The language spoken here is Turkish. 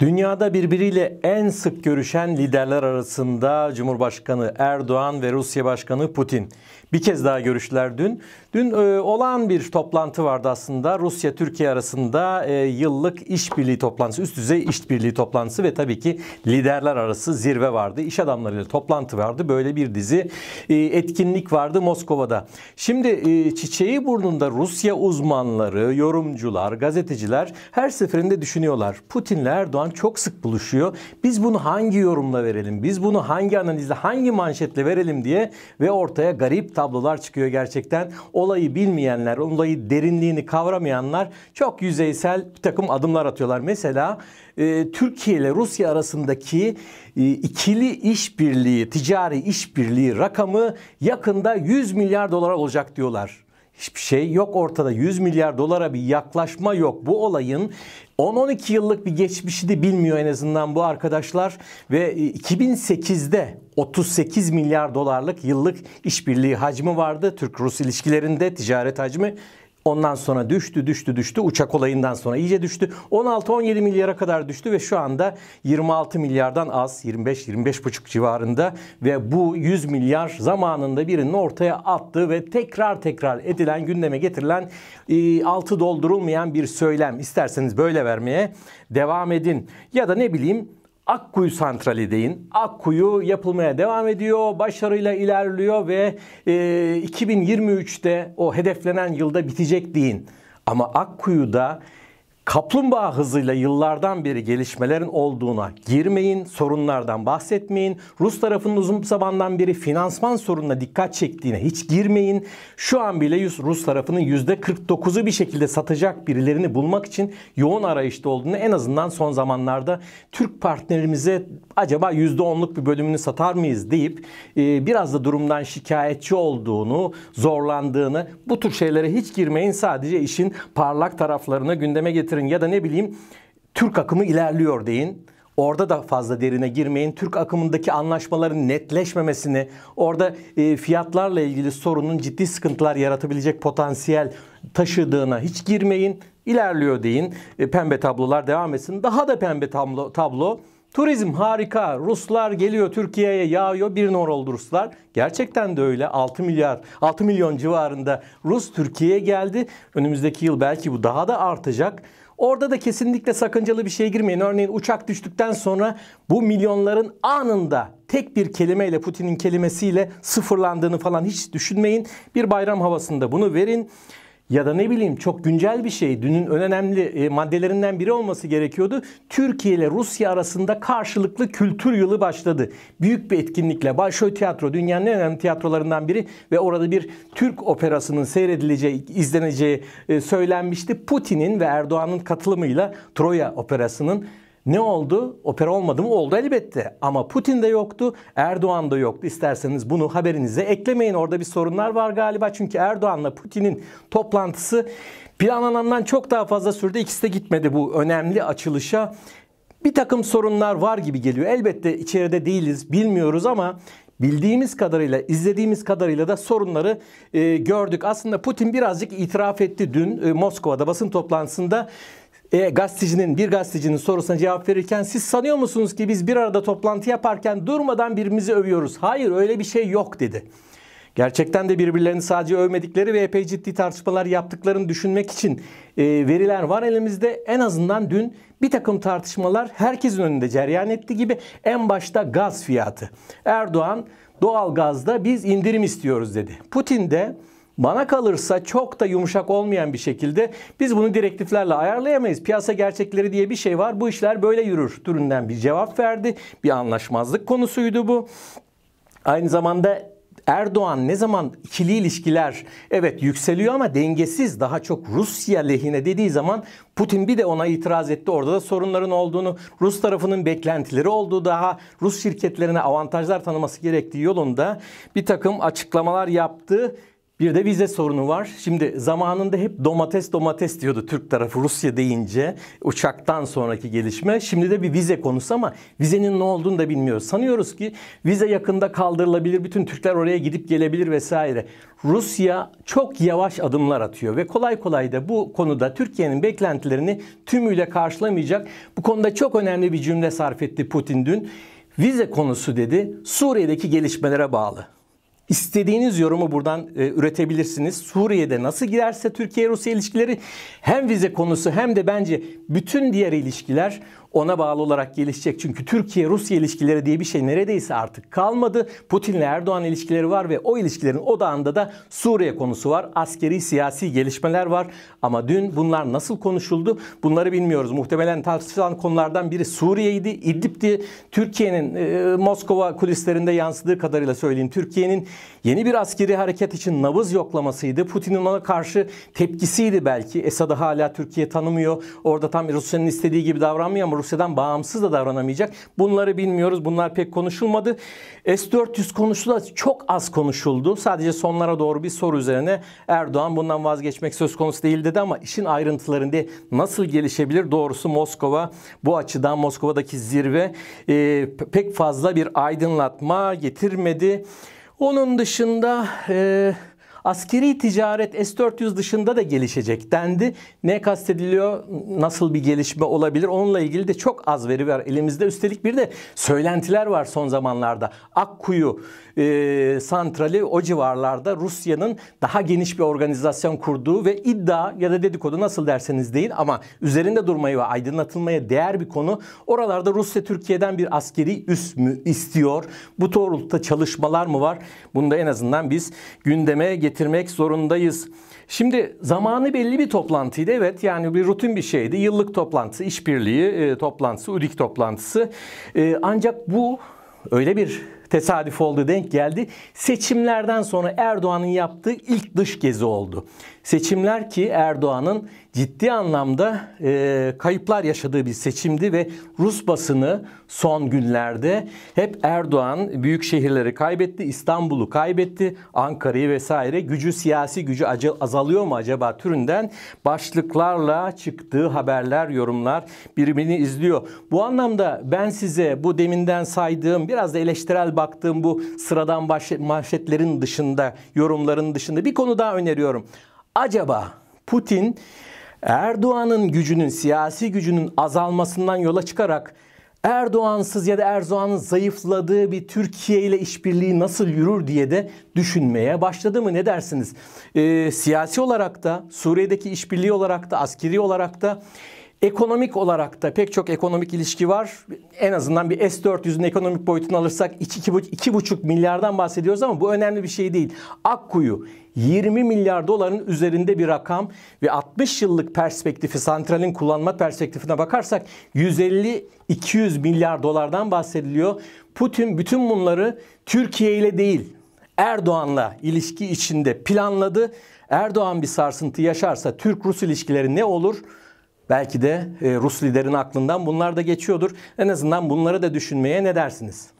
Dünyada birbiriyle en sık görüşen liderler arasında Cumhurbaşkanı Erdoğan ve Rusya Başkanı Putin. Bir kez daha görüşler dün. Dün e, olağan bir toplantı vardı aslında. Rusya-Türkiye arasında e, yıllık işbirliği toplantısı, üst düzey işbirliği toplantısı ve tabii ki liderler arası zirve vardı. İş adamlarıyla toplantı vardı. Böyle bir dizi e, etkinlik vardı Moskova'da. Şimdi e, çiçeği burnunda Rusya uzmanları, yorumcular, gazeteciler her seferinde düşünüyorlar. Putin'le Erdoğan çok sık buluşuyor. Biz bunu hangi yorumla verelim? Biz bunu hangi analizle, hangi manşetle verelim diye ve ortaya garip tablolar çıkıyor gerçekten. Olayı bilmeyenler, olayı derinliğini kavramayanlar çok yüzeysel bir takım adımlar atıyorlar. Mesela e, Türkiye ile Rusya arasındaki e, ikili işbirliği, ticari işbirliği rakamı yakında 100 milyar dolar olacak diyorlar hiçbir şey yok ortada. 100 milyar dolara bir yaklaşma yok. Bu olayın 10-12 yıllık bir geçmişi de bilmiyor en azından bu arkadaşlar ve 2008'de e, 38 milyar dolarlık yıllık işbirliği hacmi vardı Türk-Rus ilişkilerinde ticaret hacmi Ondan sonra düştü, düştü, düştü. Uçak olayından sonra iyice düştü. 16-17 milyara kadar düştü ve şu anda 26 milyardan az, 25-25,5 civarında ve bu 100 milyar zamanında birinin ortaya attığı ve tekrar tekrar edilen, gündeme getirilen, e, altı doldurulmayan bir söylem. İsterseniz böyle vermeye devam edin. Ya da ne bileyim Akkuyu Santrali deyin. Akkuyu yapılmaya devam ediyor, başarıyla ilerliyor ve e, 2023'te o hedeflenen yılda bitecek deyin. Ama Akkuyu'da Kaplumbağa hızıyla yıllardan beri gelişmelerin olduğuna girmeyin, sorunlardan bahsetmeyin. Rus tarafının uzun zamandan beri finansman sorununa dikkat çektiğine hiç girmeyin. Şu an bile Rus tarafının %49'u bir şekilde satacak birilerini bulmak için yoğun arayışta olduğunu en azından son zamanlarda Türk partnerimize acaba %10'luk bir bölümünü satar mıyız deyip e, biraz da durumdan şikayetçi olduğunu, zorlandığını bu tür şeylere hiç girmeyin. Sadece işin parlak taraflarını gündeme getirin gösterin ya da ne bileyim Türk akımı ilerliyor deyin. Orada da fazla derine girmeyin. Türk akımındaki anlaşmaların netleşmemesini, orada e, fiyatlarla ilgili sorunun ciddi sıkıntılar yaratabilecek potansiyel taşıdığına hiç girmeyin. İlerliyor deyin. E, pembe tablolar devam etsin. Daha da pembe tablo, tablo. Turizm harika. Ruslar geliyor Türkiye'ye yağıyor. Bir nor oldu Ruslar. Gerçekten de öyle. 6 milyar, 6 milyon civarında Rus Türkiye'ye geldi. Önümüzdeki yıl belki bu daha da artacak. Orada da kesinlikle sakıncalı bir şey girmeyin. Örneğin uçak düştükten sonra bu milyonların anında tek bir kelimeyle Putin'in kelimesiyle sıfırlandığını falan hiç düşünmeyin. Bir bayram havasında bunu verin ya da ne bileyim çok güncel bir şey dünün en önemli e, maddelerinden biri olması gerekiyordu. Türkiye ile Rusya arasında karşılıklı kültür yılı başladı. Büyük bir etkinlikle Başöy Tiyatro dünyanın en önemli tiyatrolarından biri ve orada bir Türk operasının seyredileceği, izleneceği e, söylenmişti. Putin'in ve Erdoğan'ın katılımıyla Troya operasının ne oldu? Opera olmadı mı? Oldu elbette. Ama Putin de yoktu, Erdoğan da yoktu. İsterseniz bunu haberinize eklemeyin. Orada bir sorunlar var galiba. Çünkü Erdoğan'la Putin'in toplantısı planlanandan çok daha fazla sürdü. İkisi de gitmedi bu önemli açılışa. Bir takım sorunlar var gibi geliyor. Elbette içeride değiliz, bilmiyoruz ama bildiğimiz kadarıyla, izlediğimiz kadarıyla da sorunları e, gördük. Aslında Putin birazcık itiraf etti dün e, Moskova'da basın toplantısında e, gazetecinin bir gazetecinin sorusuna cevap verirken siz sanıyor musunuz ki biz bir arada toplantı yaparken durmadan birbirimizi övüyoruz? Hayır öyle bir şey yok dedi. Gerçekten de birbirlerini sadece övmedikleri ve epey ciddi tartışmalar yaptıklarını düşünmek için e, veriler var elimizde. En azından dün bir takım tartışmalar herkesin önünde cereyan etti gibi en başta gaz fiyatı. Erdoğan doğal gazda biz indirim istiyoruz dedi. Putin de bana kalırsa çok da yumuşak olmayan bir şekilde biz bunu direktiflerle ayarlayamayız. Piyasa gerçekleri diye bir şey var. Bu işler böyle yürür türünden bir cevap verdi. Bir anlaşmazlık konusuydu bu. Aynı zamanda Erdoğan ne zaman ikili ilişkiler evet yükseliyor ama dengesiz daha çok Rusya lehine dediği zaman Putin bir de ona itiraz etti. Orada da sorunların olduğunu, Rus tarafının beklentileri olduğu daha Rus şirketlerine avantajlar tanıması gerektiği yolunda bir takım açıklamalar yaptı. Bir de vize sorunu var. Şimdi zamanında hep domates domates diyordu Türk tarafı Rusya deyince uçaktan sonraki gelişme. Şimdi de bir vize konusu ama vizenin ne olduğunu da bilmiyoruz. Sanıyoruz ki vize yakında kaldırılabilir. Bütün Türkler oraya gidip gelebilir vesaire. Rusya çok yavaş adımlar atıyor ve kolay kolay da bu konuda Türkiye'nin beklentilerini tümüyle karşılamayacak. Bu konuda çok önemli bir cümle sarf etti Putin dün. Vize konusu dedi Suriye'deki gelişmelere bağlı. İstediğiniz yorumu buradan e, üretebilirsiniz. Suriye'de nasıl giderse Türkiye-Rusya ilişkileri hem vize konusu hem de bence bütün diğer ilişkiler ona bağlı olarak gelişecek. Çünkü Türkiye-Rusya ilişkileri diye bir şey neredeyse artık kalmadı. Putin'le Erdoğan ilişkileri var ve o ilişkilerin odağında da Suriye konusu var. Askeri siyasi gelişmeler var. Ama dün bunlar nasıl konuşuldu bunları bilmiyoruz. Muhtemelen tartışılan konulardan biri Suriye'ydi, İdlib'di. Türkiye'nin e, Moskova kulislerinde yansıdığı kadarıyla söyleyeyim. Türkiye'nin yeni bir askeri hareket için nabız yoklamasıydı. Putin'in ona karşı tepkisiydi belki. Esad'ı hala Türkiye tanımıyor. Orada tam Rusya'nın istediği gibi davranmıyor ama Rusya'dan bağımsız da davranamayacak. Bunları bilmiyoruz. Bunlar pek konuşulmadı. S-400 konuşuldu, çok az konuşuldu. Sadece sonlara doğru bir soru üzerine Erdoğan bundan vazgeçmek söz konusu değil dedi ama işin ayrıntılarında nasıl gelişebilir? Doğrusu Moskova bu açıdan Moskova'daki zirve e, pek fazla bir aydınlatma getirmedi. Onun dışında... E, Askeri ticaret S-400 dışında da gelişecek dendi. Ne kastediliyor? Nasıl bir gelişme olabilir? Onunla ilgili de çok az veri var elimizde. Üstelik bir de söylentiler var son zamanlarda. Akkuyu e, santrali o civarlarda Rusya'nın daha geniş bir organizasyon kurduğu ve iddia ya da dedikodu nasıl derseniz deyin ama üzerinde durmayı ve aydınlatılmaya değer bir konu. Oralarda Rusya Türkiye'den bir askeri üs mü istiyor? Bu doğrultuda çalışmalar mı var? Bunu da en azından biz gündeme getirdik getirmek zorundayız. Şimdi zamanı belli bir toplantıydı evet yani bir rutin bir şeydi. Yıllık toplantısı, işbirliği e, toplantısı, UDİK toplantısı. E, ancak bu öyle bir tesadüf oldu denk geldi. Seçimlerden sonra Erdoğan'ın yaptığı ilk dış gezi oldu. Seçimler ki Erdoğan'ın ciddi anlamda e, kayıplar yaşadığı bir seçimdi ve Rus basını son günlerde hep Erdoğan büyük şehirleri kaybetti, İstanbul'u kaybetti, Ankara'yı vesaire gücü siyasi gücü azalıyor mu acaba türünden başlıklarla çıktığı haberler, yorumlar birbirini izliyor. Bu anlamda ben size bu deminden saydığım biraz da eleştirel baktığım bu sıradan manşetlerin dışında, yorumların dışında bir konu daha öneriyorum. Acaba Putin Erdoğan'ın gücünün, siyasi gücünün azalmasından yola çıkarak Erdoğansız ya da Erdoğan'ın zayıfladığı bir Türkiye ile işbirliği nasıl yürür diye de düşünmeye başladı mı ne dersiniz? Ee, siyasi olarak da Suriye'deki işbirliği olarak da askeri olarak da Ekonomik olarak da pek çok ekonomik ilişki var. En azından bir S-400'ün ekonomik boyutunu alırsak 2,5 milyardan bahsediyoruz ama bu önemli bir şey değil. Akkuyu 20 milyar doların üzerinde bir rakam ve 60 yıllık perspektifi santralin kullanma perspektifine bakarsak 150-200 milyar dolardan bahsediliyor. Putin bütün bunları Türkiye ile değil Erdoğan'la ilişki içinde planladı. Erdoğan bir sarsıntı yaşarsa Türk-Rus ilişkileri ne olur? Belki de e, Rus liderin aklından bunlar da geçiyordur. En azından bunları da düşünmeye ne dersiniz?